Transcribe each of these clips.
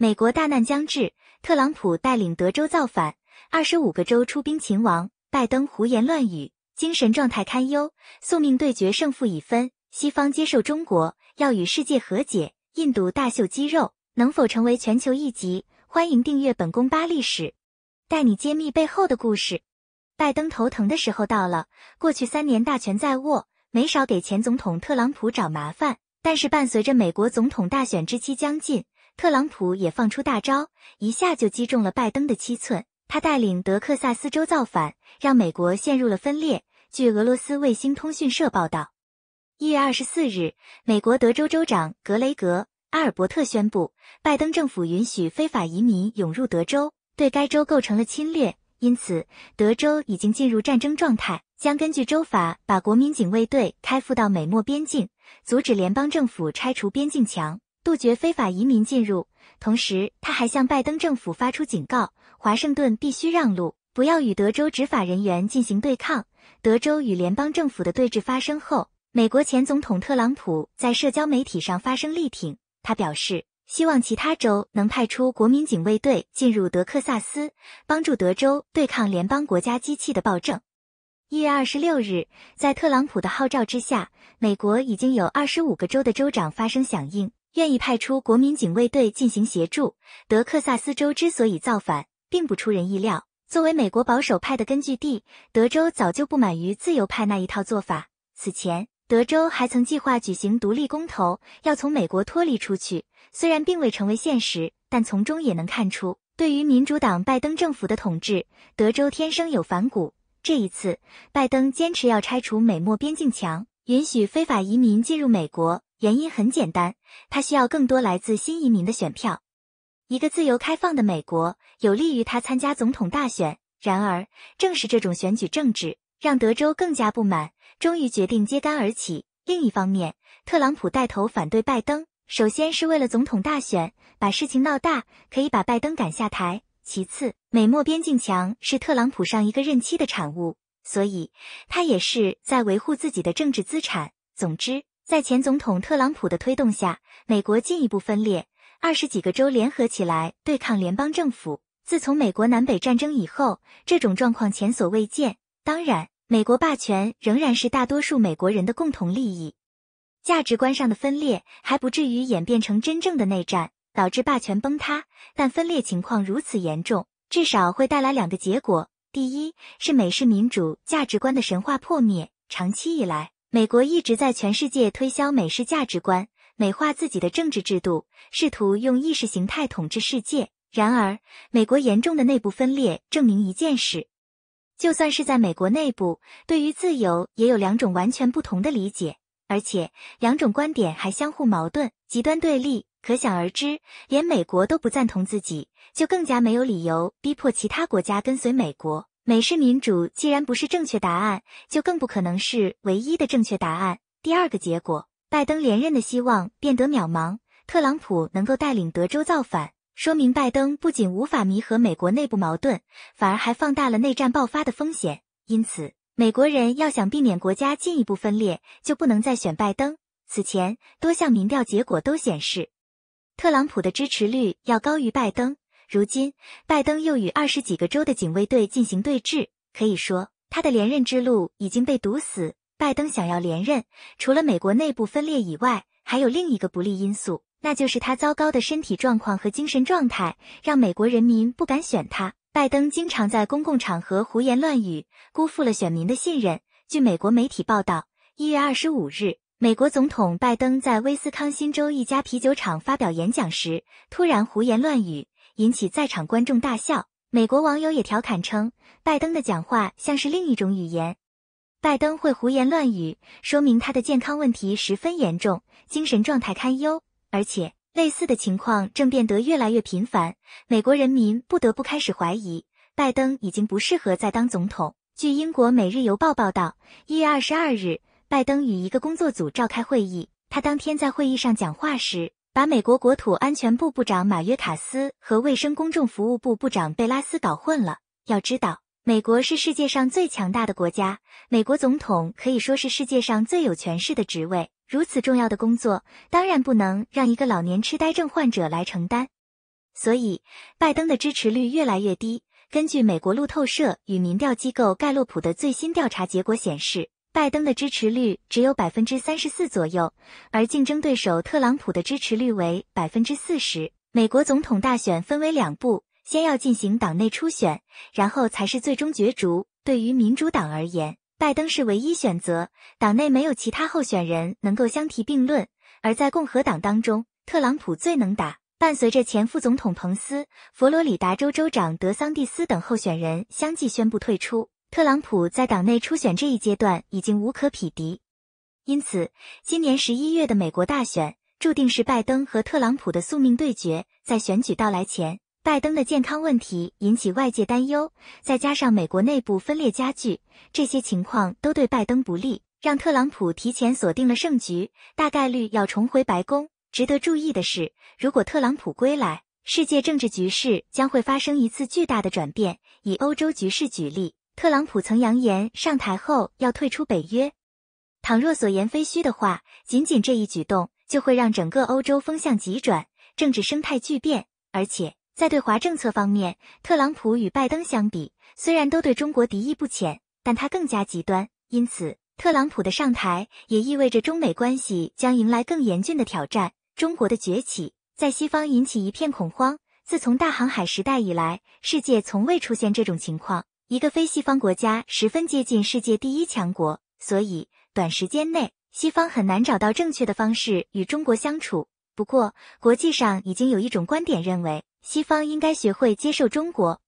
美国大难将至，特朗普带领德州造反，二十五个州出兵擒王，拜登胡言乱语，精神状态堪忧，宿命对决胜负已分。西方接受中国，要与世界和解。印度大秀肌肉，能否成为全球一级？欢迎订阅本宫八历史，带你揭秘背后的故事。拜登头疼的时候到了，过去三年大权在握，没少给前总统特朗普找麻烦。但是，伴随着美国总统大选之期将近。特朗普也放出大招，一下就击中了拜登的七寸。他带领德克萨斯州造反，让美国陷入了分裂。据俄罗斯卫星通讯社报道，一月二十四日，美国德州州长格雷格·阿尔伯特宣布，拜登政府允许非法移民涌入德州，对该州构成了侵略，因此德州已经进入战争状态，将根据州法把国民警卫队开赴到美墨边境，阻止联邦政府拆除边境墙。杜绝非法移民进入，同时他还向拜登政府发出警告：华盛顿必须让路，不要与德州执法人员进行对抗。德州与联邦政府的对峙发生后，美国前总统特朗普在社交媒体上发声力挺，他表示希望其他州能派出国民警卫队进入德克萨斯，帮助德州对抗联邦国家机器的暴政。一月二十六日，在特朗普的号召之下，美国已经有二十五个州的州长发声响应。愿意派出国民警卫队进行协助。德克萨斯州之所以造反，并不出人意料。作为美国保守派的根据地，德州早就不满于自由派那一套做法。此前，德州还曾计划举行独立公投，要从美国脱离出去。虽然并未成为现实，但从中也能看出，对于民主党拜登政府的统治，德州天生有反骨。这一次，拜登坚持要拆除美墨边境墙，允许非法移民进入美国。原因很简单，他需要更多来自新移民的选票。一个自由开放的美国有利于他参加总统大选。然而，正是这种选举政治让德州更加不满，终于决定揭竿而起。另一方面，特朗普带头反对拜登，首先是为了总统大选，把事情闹大，可以把拜登赶下台。其次，美墨边境墙是特朗普上一个任期的产物，所以他也是在维护自己的政治资产。总之。在前总统特朗普的推动下，美国进一步分裂，二十几个州联合起来对抗联邦政府。自从美国南北战争以后，这种状况前所未见。当然，美国霸权仍然是大多数美国人的共同利益。价值观上的分裂还不至于演变成真正的内战，导致霸权崩塌。但分裂情况如此严重，至少会带来两个结果：第一，是美式民主价值观的神话破灭。长期以来，美国一直在全世界推销美式价值观，美化自己的政治制度，试图用意识形态统治世界。然而，美国严重的内部分裂证明一件事：就算是在美国内部，对于自由也有两种完全不同的理解，而且两种观点还相互矛盾、极端对立。可想而知，连美国都不赞同自己，就更加没有理由逼迫其他国家跟随美国。美式民主既然不是正确答案，就更不可能是唯一的正确答案。第二个结果，拜登连任的希望变得渺茫。特朗普能够带领德州造反，说明拜登不仅无法弥合美国内部矛盾，反而还放大了内战爆发的风险。因此，美国人要想避免国家进一步分裂，就不能再选拜登。此前多项民调结果都显示，特朗普的支持率要高于拜登。如今，拜登又与二十几个州的警卫队进行对峙，可以说他的连任之路已经被堵死。拜登想要连任，除了美国内部分裂以外，还有另一个不利因素，那就是他糟糕的身体状况和精神状态，让美国人民不敢选他。拜登经常在公共场合胡言乱语，辜负了选民的信任。据美国媒体报道，一月二十五日，美国总统拜登在威斯康辛州一家啤酒厂发表演讲时，突然胡言乱语。引起在场观众大笑。美国网友也调侃称，拜登的讲话像是另一种语言。拜登会胡言乱语，说明他的健康问题十分严重，精神状态堪忧。而且，类似的情况正变得越来越频繁。美国人民不得不开始怀疑，拜登已经不适合再当总统。据英国《每日邮报》报道，一月二十二日，拜登与一个工作组召开会议。他当天在会议上讲话时。把美国国土安全部部长马约卡斯和卫生公众服务部部长贝拉斯搞混了。要知道，美国是世界上最强大的国家，美国总统可以说是世界上最有权势的职位。如此重要的工作，当然不能让一个老年痴呆症患者来承担。所以，拜登的支持率越来越低。根据美国路透社与民调机构盖洛普的最新调查结果显示。拜登的支持率只有百分之三十四左右，而竞争对手特朗普的支持率为百分之四十。美国总统大选分为两步，先要进行党内初选，然后才是最终角逐。对于民主党而言，拜登是唯一选择，党内没有其他候选人能够相提并论。而在共和党当中，特朗普最能打。伴随着前副总统彭斯、佛罗里达州州长德桑蒂斯等候选人相继宣布退出。特朗普在党内初选这一阶段已经无可匹敌，因此今年十一月的美国大选注定是拜登和特朗普的宿命对决。在选举到来前，拜登的健康问题引起外界担忧，再加上美国内部分裂加剧，这些情况都对拜登不利，让特朗普提前锁定了胜局，大概率要重回白宫。值得注意的是，如果特朗普归来，世界政治局势将会发生一次巨大的转变。以欧洲局势举例。特朗普曾扬言上台后要退出北约，倘若所言非虚的话，仅仅这一举动就会让整个欧洲风向急转，政治生态巨变。而且在对华政策方面，特朗普与拜登相比，虽然都对中国敌意不浅，但他更加极端。因此，特朗普的上台也意味着中美关系将迎来更严峻的挑战。中国的崛起在西方引起一片恐慌。自从大航海时代以来，世界从未出现这种情况。一个非西方国家十分接近世界第一强国，所以短时间内西方很难找到正确的方式与中国相处。不过，国际上已经有一种观点认为，西方应该学会接受中国。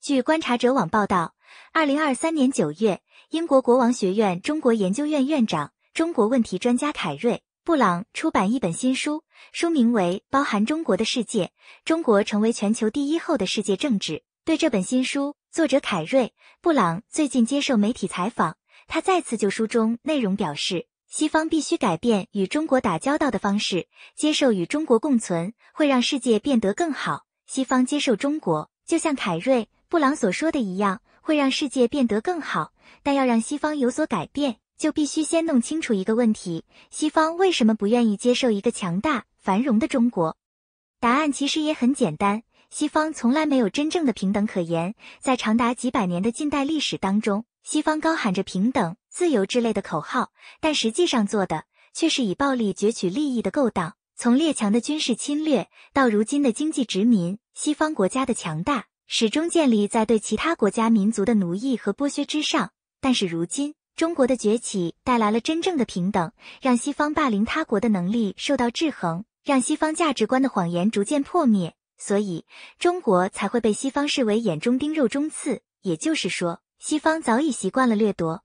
据观察者网报道，二零二三年九月，英国国王学院中国研究院院长、中国问题专家凯瑞·布朗出版一本新书，书名为《包含中国的世界：中国成为全球第一后的世界政治》。对这本新书。作者凯瑞·布朗最近接受媒体采访，他再次就书中内容表示，西方必须改变与中国打交道的方式，接受与中国共存会让世界变得更好。西方接受中国，就像凯瑞·布朗所说的一样，会让世界变得更好。但要让西方有所改变，就必须先弄清楚一个问题：西方为什么不愿意接受一个强大、繁荣的中国？答案其实也很简单。西方从来没有真正的平等可言，在长达几百年的近代历史当中，西方高喊着平等、自由之类的口号，但实际上做的却是以暴力攫取利益的勾当。从列强的军事侵略到如今的经济殖民，西方国家的强大始终建立在对其他国家民族的奴役和剥削之上。但是如今中国的崛起带来了真正的平等，让西方霸凌他国的能力受到制衡，让西方价值观的谎言逐渐破灭。所以，中国才会被西方视为眼中钉、肉中刺。也就是说，西方早已习惯了掠夺，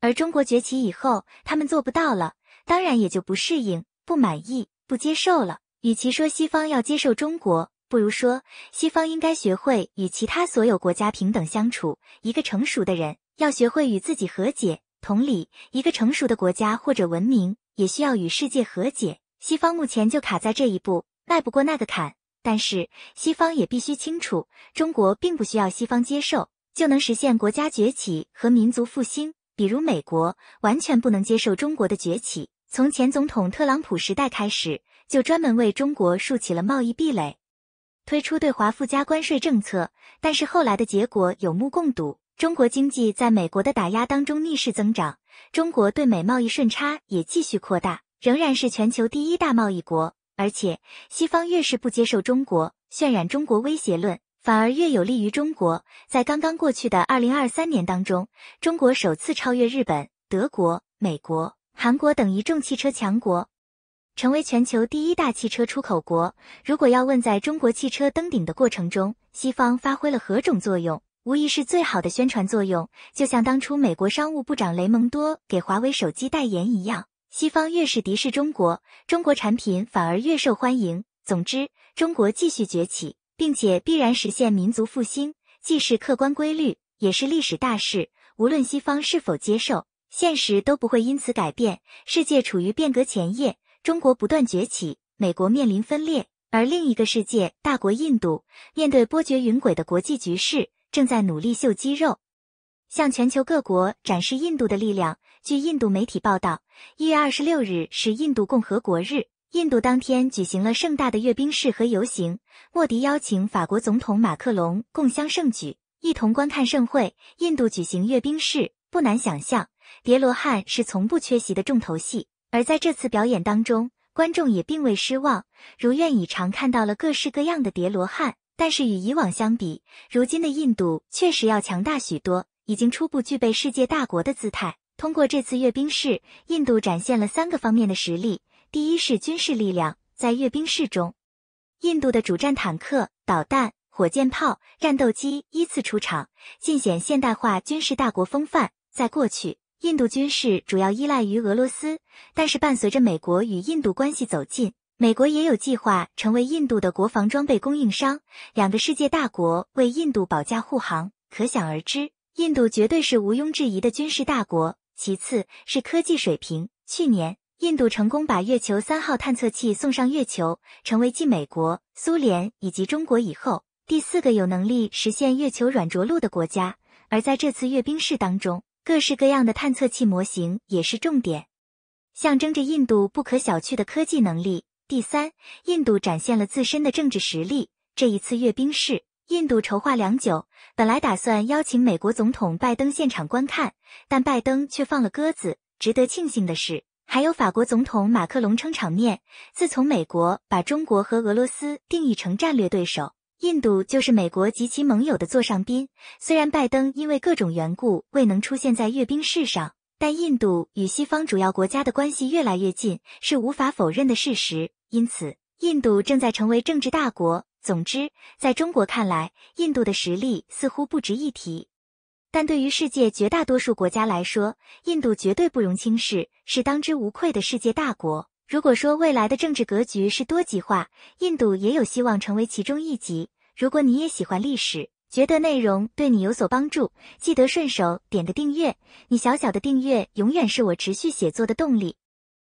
而中国崛起以后，他们做不到了，当然也就不适应、不满意、不接受了。与其说西方要接受中国，不如说西方应该学会与其他所有国家平等相处。一个成熟的人要学会与自己和解，同理，一个成熟的国家或者文明也需要与世界和解。西方目前就卡在这一步，迈不过那个坎。但是，西方也必须清楚，中国并不需要西方接受就能实现国家崛起和民族复兴。比如，美国完全不能接受中国的崛起，从前总统特朗普时代开始，就专门为中国竖起了贸易壁垒，推出对华附加关税政策。但是，后来的结果有目共睹，中国经济在美国的打压当中逆势增长，中国对美贸易顺差也继续扩大，仍然是全球第一大贸易国。而且，西方越是不接受中国，渲染中国威胁论，反而越有利于中国。在刚刚过去的二零二三年当中，中国首次超越日本、德国、美国、韩国等一众汽车强国，成为全球第一大汽车出口国。如果要问在中国汽车登顶的过程中，西方发挥了何种作用，无疑是最好的宣传作用。就像当初美国商务部长雷蒙多给华为手机代言一样。西方越是敌视中国，中国产品反而越受欢迎。总之，中国继续崛起，并且必然实现民族复兴，既是客观规律，也是历史大势。无论西方是否接受，现实都不会因此改变。世界处于变革前夜，中国不断崛起，美国面临分裂，而另一个世界大国印度，面对波谲云诡的国际局势，正在努力秀肌肉。向全球各国展示印度的力量。据印度媒体报道，一月二十六日是印度共和国日，印度当天举行了盛大的阅兵式和游行。莫迪邀请法国总统马克龙共襄盛举，一同观看盛会。印度举行阅兵式，不难想象，叠罗汉是从不缺席的重头戏。而在这次表演当中，观众也并未失望，如愿以偿看到了各式各样的叠罗汉。但是与以往相比，如今的印度确实要强大许多。已经初步具备世界大国的姿态。通过这次阅兵式，印度展现了三个方面的实力：第一是军事力量，在阅兵式中，印度的主战坦克、导弹、火箭炮、战斗机依次出场，尽显现代化军事大国风范。在过去，印度军事主要依赖于俄罗斯，但是伴随着美国与印度关系走近，美国也有计划成为印度的国防装备供应商。两个世界大国为印度保驾护航，可想而知。印度绝对是毋庸置疑的军事大国，其次是科技水平。去年，印度成功把月球三号探测器送上月球，成为继美国、苏联以及中国以后第四个有能力实现月球软着陆的国家。而在这次阅兵式当中，各式各样的探测器模型也是重点，象征着印度不可小觑的科技能力。第三，印度展现了自身的政治实力。这一次阅兵式。印度筹划良久，本来打算邀请美国总统拜登现场观看，但拜登却放了鸽子。值得庆幸的是，还有法国总统马克龙撑场面。自从美国把中国和俄罗斯定义成战略对手，印度就是美国及其盟友的座上宾。虽然拜登因为各种缘故未能出现在阅兵式上，但印度与西方主要国家的关系越来越近，是无法否认的事实。因此，印度正在成为政治大国。总之，在中国看来，印度的实力似乎不值一提，但对于世界绝大多数国家来说，印度绝对不容轻视，是当之无愧的世界大国。如果说未来的政治格局是多极化，印度也有希望成为其中一极。如果你也喜欢历史，觉得内容对你有所帮助，记得顺手点个订阅，你小小的订阅永远是我持续写作的动力。